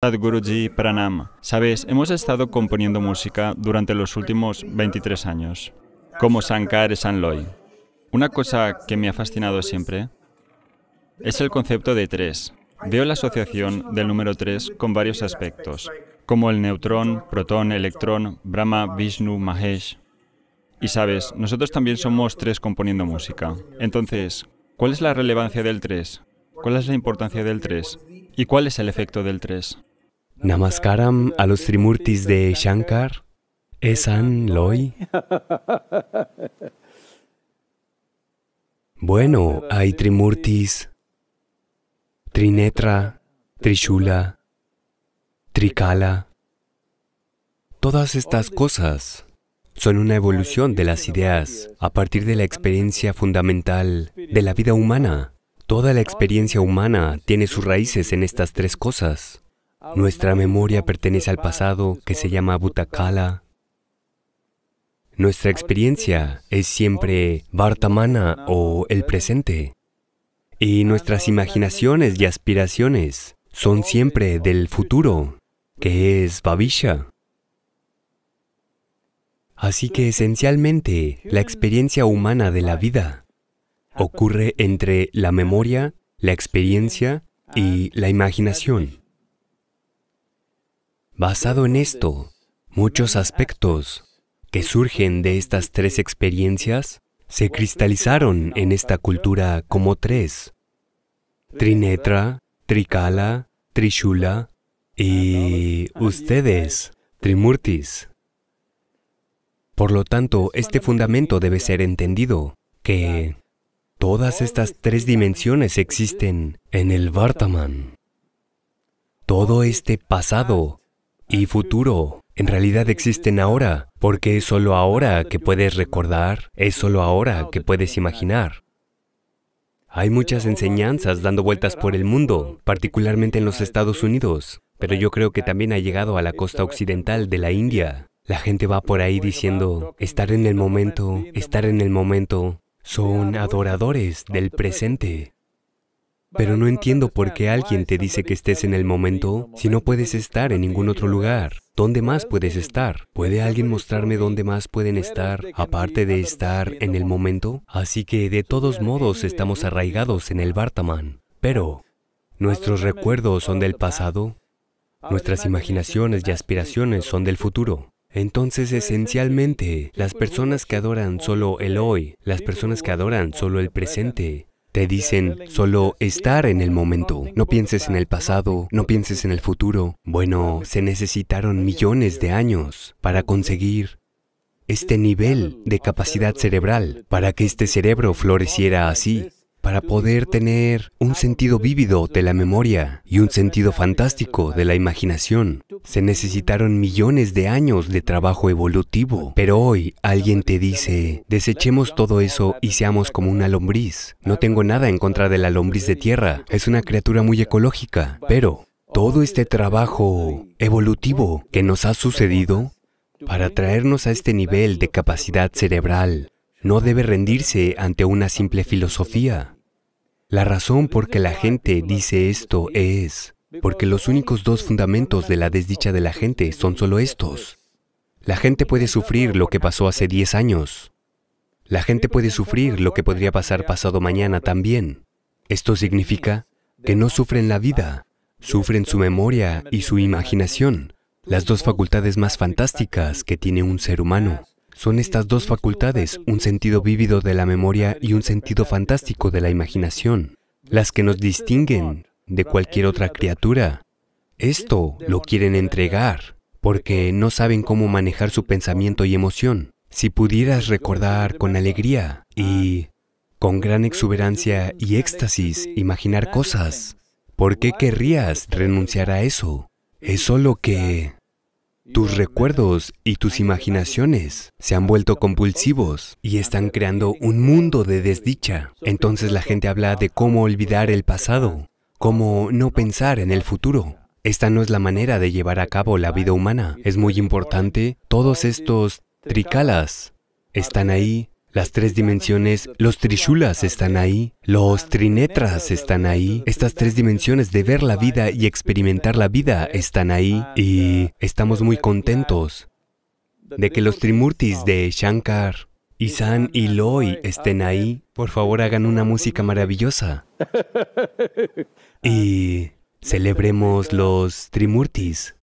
Sadhguruji Pranam. Sabes, hemos estado componiendo música durante los últimos 23 años, como Sankar Sanloy. Una cosa que me ha fascinado siempre es el concepto de tres. Veo la asociación del número 3 con varios aspectos, como el neutrón, protón, electrón, Brahma, Vishnu, Mahesh. Y sabes, nosotros también somos tres componiendo música. Entonces, ¿cuál es la relevancia del tres? ¿Cuál es la importancia del tres? ¿Y cuál es el efecto del tres? Namaskaram a los Trimurtis de Shankar, Esan Loy. Bueno, hay Trimurtis, Trinetra, Trishula, Trikala. Todas estas cosas son una evolución de las ideas a partir de la experiencia fundamental de la vida humana. Toda la experiencia humana tiene sus raíces en estas tres cosas. Nuestra memoria pertenece al pasado que se llama Butakala. Nuestra experiencia es siempre Vartamana o el presente. Y nuestras imaginaciones y aspiraciones son siempre del futuro, que es Babisha. Así que esencialmente, la experiencia humana de la vida ocurre entre la memoria, la experiencia y la imaginación. Basado en esto, muchos aspectos que surgen de estas tres experiencias se cristalizaron en esta cultura como tres. Trinetra, Trikala, Trishula y ustedes, Trimurtis. Por lo tanto, este fundamento debe ser entendido, que todas estas tres dimensiones existen en el Vartaman. Todo este pasado y futuro en realidad existen ahora, porque es solo ahora que puedes recordar, es solo ahora que puedes imaginar. Hay muchas enseñanzas dando vueltas por el mundo, particularmente en los Estados Unidos, pero yo creo que también ha llegado a la costa occidental de la India. La gente va por ahí diciendo, estar en el momento, estar en el momento. Son adoradores del presente. Pero no entiendo por qué alguien te dice que estés en el momento si no puedes estar en ningún otro lugar. ¿Dónde más puedes estar? ¿Puede alguien mostrarme dónde más pueden estar este aparte de estar en el momento? Así que de todos modos estamos este arraigados en el Bartaman. Pero, ¿nuestros recuerdos son del pasado? Nuestras imaginaciones y aspiraciones son del futuro. Entonces, esencialmente, las pues, personas que adoran pues, solo el hoy, las personas que adoran solo el presente, dicen, solo estar en el momento. No pienses en el pasado, no pienses en el futuro. Bueno, se necesitaron millones de años para conseguir este nivel de capacidad cerebral, para que este cerebro floreciera así para poder tener un sentido vívido de la memoria y un sentido fantástico de la imaginación. Se necesitaron millones de años de trabajo evolutivo, pero hoy alguien te dice, desechemos todo eso y seamos como una lombriz. No tengo nada en contra de la lombriz de tierra, es una criatura muy ecológica, pero todo este trabajo evolutivo que nos ha sucedido para traernos a este nivel de capacidad cerebral no debe rendirse ante una simple filosofía. La razón por que la gente dice esto es porque los únicos dos fundamentos de la desdicha de la gente son solo estos. La gente puede sufrir lo que pasó hace 10 años. La gente puede sufrir lo que podría pasar pasado mañana también. Esto significa que no sufren la vida, sufren su memoria y su imaginación, las dos facultades más fantásticas que tiene un ser humano. Son estas dos facultades, un sentido vívido de la memoria y un sentido fantástico de la imaginación, las que nos distinguen de cualquier otra criatura. Esto lo quieren entregar porque no saben cómo manejar su pensamiento y emoción. Si pudieras recordar con alegría y con gran exuberancia y éxtasis imaginar cosas, ¿por qué querrías renunciar a eso? Es solo que tus recuerdos y tus imaginaciones se han vuelto compulsivos y están creando un mundo de desdicha. Entonces la gente habla de cómo olvidar el pasado, cómo no pensar en el futuro. Esta no es la manera de llevar a cabo la vida humana. Es muy importante, todos estos tricalas están ahí las tres dimensiones, los trishulas están ahí, los trinetras están ahí, estas tres dimensiones de ver la vida y experimentar la vida están ahí y estamos muy contentos de que los trimurtis de Shankar, Isan y Loi estén ahí. Por favor, hagan una música maravillosa. Y celebremos los trimurtis.